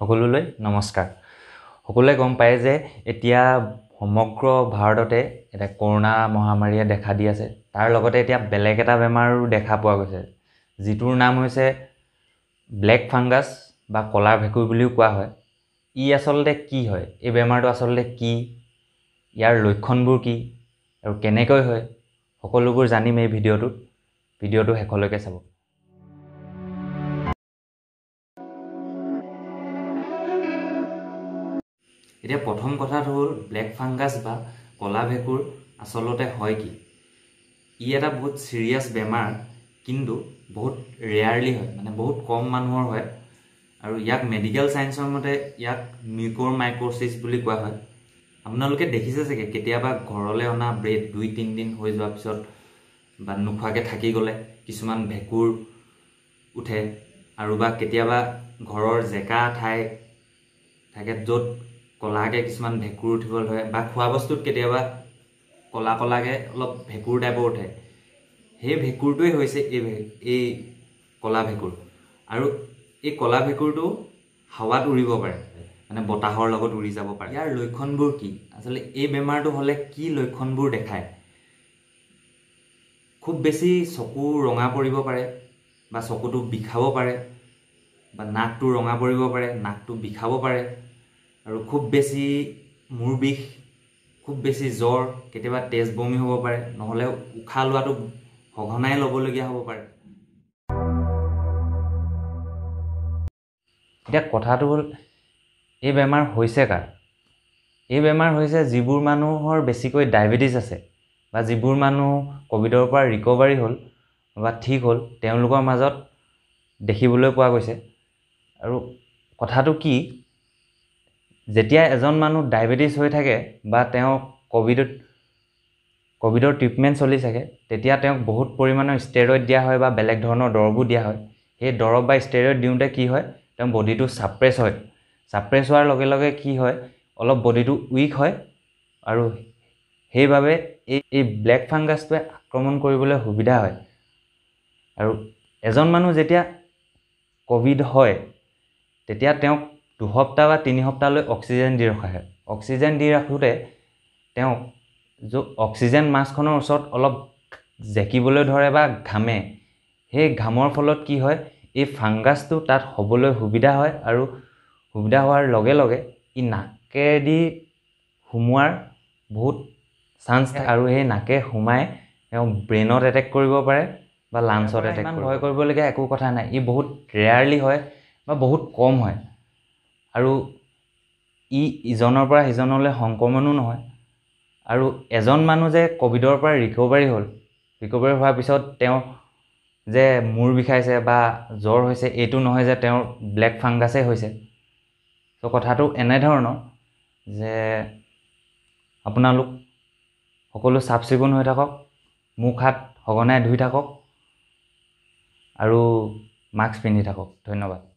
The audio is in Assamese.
সকলোলৈ নমস্কাৰ সকলোৱে গম পায় যে এতিয়া সমগ্ৰ ভাৰততে এটা কৰোণা মহামাৰীয়ে দেখা দি আছে তাৰ লগতে এতিয়া বেলেগ এটা বেমাৰো দেখা পোৱা গৈছে যিটোৰ নাম হৈছে ব্লেক ফাংগাছ বা কলা ভেঁকুৰ বুলিও কোৱা হয় ই আচলতে কি হয় এই বেমাৰটো আচলতে কি ইয়াৰ লক্ষণবোৰ কি আৰু কেনেকৈ হয় সকলোবোৰ জানিম এই ভিডিঅ'টোত ভিডিঅ'টো শেষলৈকে চাব এতিয়া প্ৰথম কথাটো হ'ল ব্লেক ফাংগাছ বা কলা ভেঁকুৰ আচলতে হয় কি ই এটা বহুত ছিৰিয়াছ বেমাৰ কিন্তু বহুত ৰেয়াৰলি হয় মানে বহুত কম মানুহৰ হয় আৰু ইয়াক মেডিকেল ছায়েন্সৰ মতে ইয়াক মিউকৰ মাইক্ৰচিছ বুলি কোৱা হয় আপোনালোকে দেখিছে চাগে কেতিয়াবা ঘৰলৈ অনা ব্ৰেড দুই তিনিদিন হৈ যোৱাৰ পিছত বা নোখোৱাকৈ থাকি গ'লে কিছুমান ভেঁকুৰ উঠে আৰু বা কেতিয়াবা ঘৰৰ জেকা ঠাই থাকে য'ত কলাকৈ কিছুমান ভেঁকুৰ উঠিবলৈ ধৰে বা খোৱা বস্তুত কেতিয়াবা কলা কলাকৈ অলপ ভেঁকুৰ টাইপৰ উঠে সেই ভেঁকুৰটোৱে হৈছে এই এই কলা ভেঁকুৰ আৰু এই কলা ভেঁকুৰটো হাৱাত উৰিব পাৰে মানে বতাহৰ লগত উৰি যাব পাৰে ইয়াৰ লক্ষণবোৰ কি আচলতে এই বেমাৰটো হ'লে কি লক্ষণবোৰ দেখায় খুব বেছি চকু ৰঙা পৰিব পাৰে বা চকুটো বিষাব পাৰে বা নাকটো ৰঙা পৰিব পাৰে নাকটো বিষাব পাৰে আৰু খুব বেছি মূৰ বিষ খুব বেছি জ্বৰ কেতিয়াবা তেজ বমি হ'ব পাৰে নহ'লে উশাহ লোৱাটো সঘনাই ল'বলগীয়া হ'ব পাৰে এতিয়া কথাটো হ'ল এই বেমাৰ হৈছে কাৰ এই বেমাৰ হৈছে যিবোৰ মানুহৰ বেছিকৈ ডায়েবেটিছ আছে বা যিবোৰ মানুহ ক'ভিডৰ পৰা ৰিকভাৰী হ'ল বা ঠিক হ'ল তেওঁলোকৰ মাজত দেখিবলৈ পোৱা গৈছে আৰু কথাটো কি যেতিয়া এজন মানুহ ডায়েবেটিছ হৈ থাকে বা তেওঁ ক'ভিডত ক'ভিডৰ ট্ৰিটমেণ্ট চলি থাকে তেতিয়া তেওঁক বহুত পৰিমাণৰ ষ্টেৰইড দিয়া হয় বা বেলেগ ধৰণৰ দৰৱো দিয়া হয় সেই দৰৱ বা ষ্টেৰইড দিওঁতে কি হয় তেওঁ বডিটো ছাপ্ৰেছ হয় ছাপ্ৰেছ হোৱাৰ লগে লগে কি হয় অলপ বডিটো উইক হয় আৰু সেইবাবে এই এই ব্লেক ফাংগাছটোৱে আক্ৰমণ কৰিবলৈ সুবিধা হয় আৰু এজন মানুহ যেতিয়া ক'ভিড হয় তেতিয়া তেওঁক দুসপ্তাহ বা তিনি সপ্তাহলৈ অক্সিজেন দি ৰখা হয় অক্সিজেন দি ৰাখোঁতে তেওঁক অক্সিজেন মাছখনৰ ওচৰত অলপ জেকিবলৈ ধৰে বা ঘামে সেই ঘামৰ ফলত কি হয় এই ফাংগাছটো তাত হ'বলৈ সুবিধা হয় আৰু সুবিধা হোৱাৰ লগে লগে ই নাকেদি সোমোৱাৰ বহুত চান্স থাকে আৰু সেই নাকে সোমাই তেওঁ ব্ৰেইনত এটেক কৰিব পাৰে বা লাঞ্চত এটেক ভয় কৰিবলগীয়া একো কথা নাই ই বহুত ৰেয়াৰলি হয় বা বহুত কম হয় আৰু ই ইজনৰ পৰা সিজনলৈ সংক্ৰমণো নহয় আৰু এজন মানুহ যে ক'ভিডৰ পৰা ৰিকভাৰী হ'ল ৰিকভাৰী হোৱাৰ পিছত তেওঁ যে মূৰ বিষাইছে বা জ্বৰ হৈছে এইটো নহয় যে তেওঁৰ ব্লেক ফাংগাছেই হৈছে ত' কথাটো এনেধৰণৰ যে আপোনালোক সকলো চাফ চিকুণ হৈ থাকক মুখ হাত সঘনাই ধুই থাকক আৰু মাস্ক পিন্ধি থাকক ধন্যবাদ